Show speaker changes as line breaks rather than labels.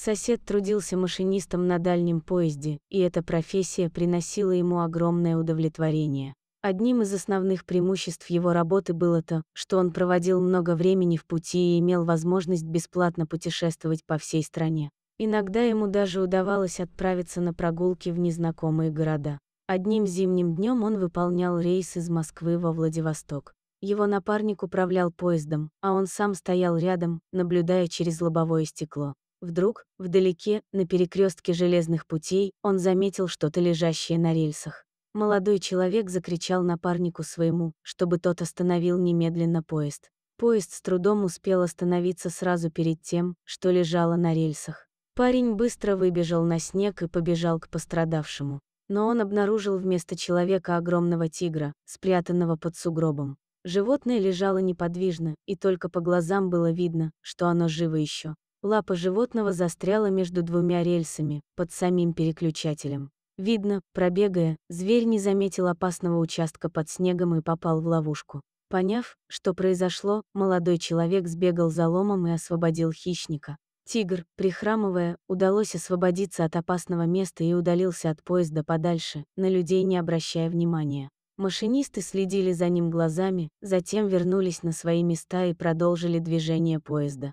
Сосед трудился машинистом на дальнем поезде, и эта профессия приносила ему огромное удовлетворение. Одним из основных преимуществ его работы было то, что он проводил много времени в пути и имел возможность бесплатно путешествовать по всей стране. Иногда ему даже удавалось отправиться на прогулки в незнакомые города. Одним зимним днем он выполнял рейс из Москвы во Владивосток. Его напарник управлял поездом, а он сам стоял рядом, наблюдая через лобовое стекло. Вдруг, вдалеке, на перекрестке железных путей, он заметил что-то лежащее на рельсах. Молодой человек закричал напарнику своему, чтобы тот остановил немедленно поезд. Поезд с трудом успел остановиться сразу перед тем, что лежало на рельсах. Парень быстро выбежал на снег и побежал к пострадавшему. Но он обнаружил вместо человека огромного тигра, спрятанного под сугробом. Животное лежало неподвижно, и только по глазам было видно, что оно живо еще. Лапа животного застряла между двумя рельсами, под самим переключателем. Видно, пробегая, зверь не заметил опасного участка под снегом и попал в ловушку. Поняв, что произошло, молодой человек сбегал за ломом и освободил хищника. Тигр, прихрамывая, удалось освободиться от опасного места и удалился от поезда подальше, на людей не обращая внимания. Машинисты следили за ним глазами, затем вернулись на свои места и продолжили движение поезда.